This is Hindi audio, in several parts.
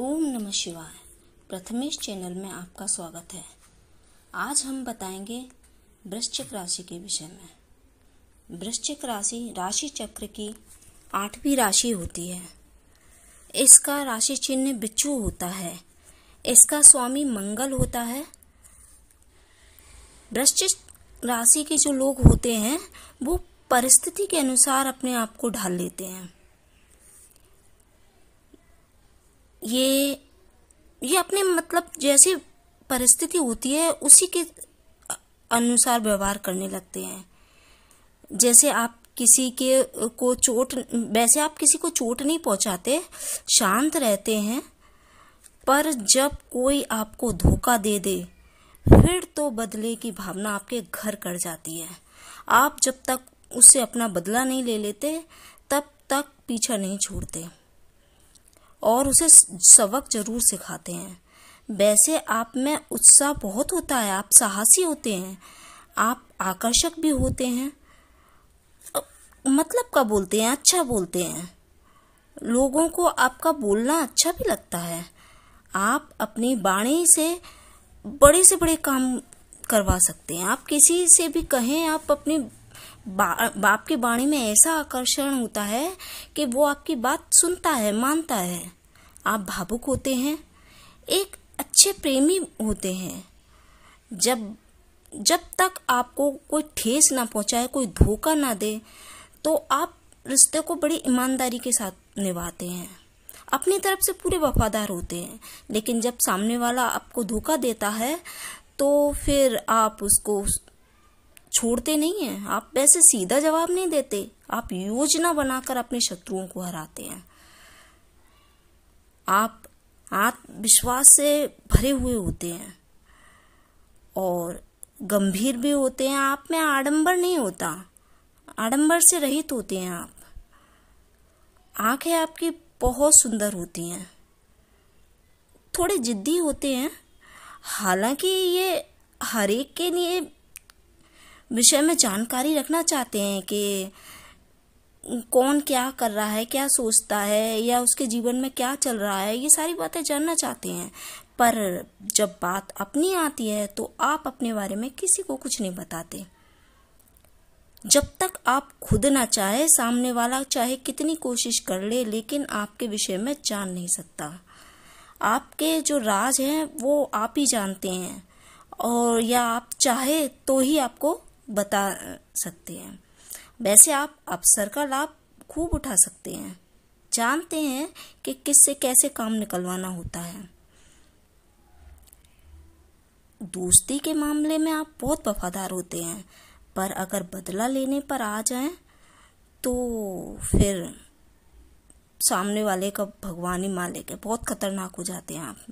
ओम नमः शिवाय प्रथमेश चैनल में आपका स्वागत है आज हम बताएंगे वृश्चिक राशि के विषय में वृश्चिक राशि राशि चक्र की आठवीं राशि होती है इसका राशि चिन्ह बिच्छू होता है इसका स्वामी मंगल होता है वृश्चिक राशि के जो लोग होते हैं वो परिस्थिति के अनुसार अपने आप को ढाल लेते हैं ये ये अपने मतलब जैसी परिस्थिति होती है उसी के अनुसार व्यवहार करने लगते हैं जैसे आप किसी के को चोट वैसे आप किसी को चोट नहीं पहुंचाते शांत रहते हैं पर जब कोई आपको धोखा दे दे फिर तो बदले की भावना आपके घर कर जाती है आप जब तक उससे अपना बदला नहीं ले लेते तब तक पीछा नहीं छोड़ते और उसे सबक जरूर सिखाते हैं वैसे आप में उत्साह बहुत होता है आप साहसी होते हैं आप आकर्षक भी होते हैं मतलब का बोलते हैं अच्छा बोलते हैं लोगों को आपका बोलना अच्छा भी लगता है आप अपनी बाणी से बड़े से बड़े काम करवा सकते हैं आप किसी से भी कहें आप अपने बा, बाप की बाणी में ऐसा आकर्षण होता है कि वो आपकी बात सुनता है मानता है आप भावुक होते हैं एक अच्छे प्रेमी होते हैं जब जब तक आपको कोई ठेस ना पहुंचाए कोई धोखा ना दे तो आप रिश्ते को बड़ी ईमानदारी के साथ निभाते हैं अपनी तरफ से पूरे वफादार होते हैं लेकिन जब सामने वाला आपको धोखा देता है तो फिर आप उसको छोड़ते नहीं हैं आप वैसे सीधा जवाब नहीं देते आप योजना बनाकर अपने शत्रुओं को हराते हैं आप आत्मविश्वास से भरे हुए होते हैं और गंभीर भी होते हैं आप में आडंबर नहीं होता आडंबर से रहित होते हैं आप आंखें आपकी बहुत सुंदर होती हैं थोड़े जिद्दी होते हैं हालांकि ये हर एक के लिए विषय में जानकारी रखना चाहते हैं कि कौन क्या कर रहा है क्या सोचता है या उसके जीवन में क्या चल रहा है ये सारी बातें जानना चाहते हैं पर जब बात अपनी आती है तो आप अपने बारे में किसी को कुछ नहीं बताते जब तक आप खुद ना चाहे सामने वाला चाहे कितनी कोशिश कर ले लेकिन आपके विषय में जान नहीं सकता आपके जो राज हैं वो आप ही जानते हैं और या आप चाहे तो ही आपको बता सकते हैं वैसे आप अवसर का लाभ खूब उठा सकते हैं जानते हैं कि किससे कैसे काम निकलवाना होता है दोस्ती के मामले में आप बहुत वफादार होते हैं पर अगर बदला लेने पर आ जाएं तो फिर सामने वाले का भगवान ही मालिक है बहुत खतरनाक हो जाते हैं आप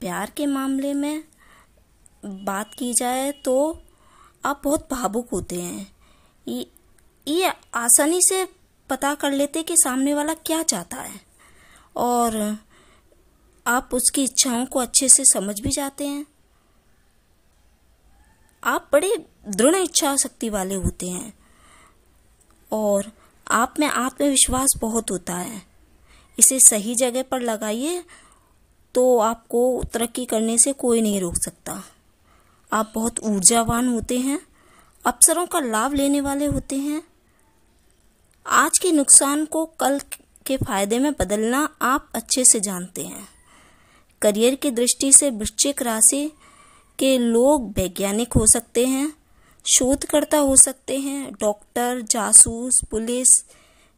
प्यार के मामले में बात की जाए तो आप बहुत भावुक होते हैं ये, ये आसानी से पता कर लेते कि सामने वाला क्या चाहता है और आप उसकी इच्छाओं को अच्छे से समझ भी जाते हैं आप बड़े दृढ़ इच्छा शक्ति वाले होते हैं और आप में आत्मविश्वास बहुत होता है इसे सही जगह पर लगाइए तो आपको तरक्की करने से कोई नहीं रोक सकता आप बहुत ऊर्जावान होते हैं अवसरों का लाभ लेने वाले होते हैं आज के नुकसान को कल के फायदे में बदलना आप अच्छे से जानते हैं करियर की दृष्टि से वृश्चिक राशि के लोग वैज्ञानिक हो सकते हैं शोधकर्ता हो सकते हैं डॉक्टर जासूस पुलिस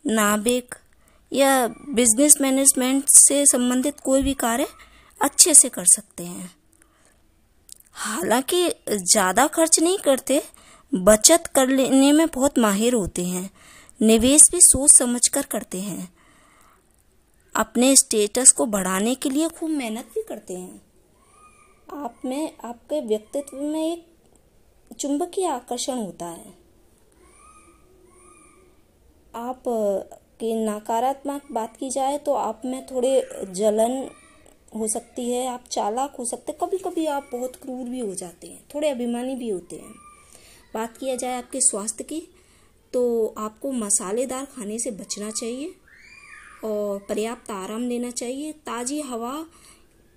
नाविक या बिजनेस मैनेजमेंट से संबंधित कोई भी कार्य अच्छे से कर सकते हैं हालांकि ज़्यादा खर्च नहीं करते बचत कर लेने में बहुत माहिर होते हैं निवेश भी सोच समझ कर करते हैं अपने स्टेटस को बढ़ाने के लिए खूब मेहनत भी करते हैं आप में आपके व्यक्तित्व में एक चुंबकीय आकर्षण होता है आप के नकारात्मक बात की जाए तो आप में थोड़े जलन हो सकती है आप चालाक हो सकते कभी कभी आप बहुत क्रूर भी हो जाते हैं थोड़े अभिमानी भी होते हैं बात किया जाए आपके स्वास्थ्य की तो आपको मसालेदार खाने से बचना चाहिए और पर्याप्त आराम लेना चाहिए ताज़ी हवा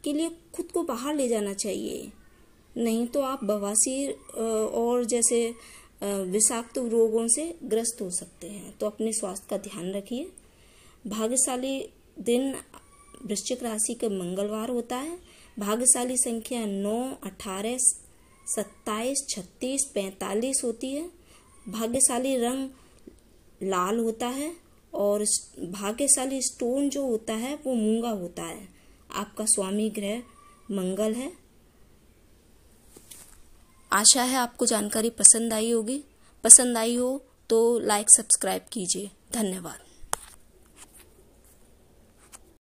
के लिए खुद को बाहर ले जाना चाहिए नहीं तो आप बवासीर और जैसे विषाक्त रोगों से ग्रस्त हो सकते हैं तो अपने स्वास्थ्य का ध्यान रखिए भाग्यशाली दिन वृश्चिक राशि के मंगलवार होता है भाग्यशाली संख्या नौ अठारह सत्ताईस छत्तीस पैंतालीस होती है भाग्यशाली रंग लाल होता है और भाग्यशाली स्टोन जो होता है वो मूंगा होता है आपका स्वामी ग्रह मंगल है आशा है आपको जानकारी पसंद आई होगी पसंद आई हो तो लाइक सब्सक्राइब कीजिए धन्यवाद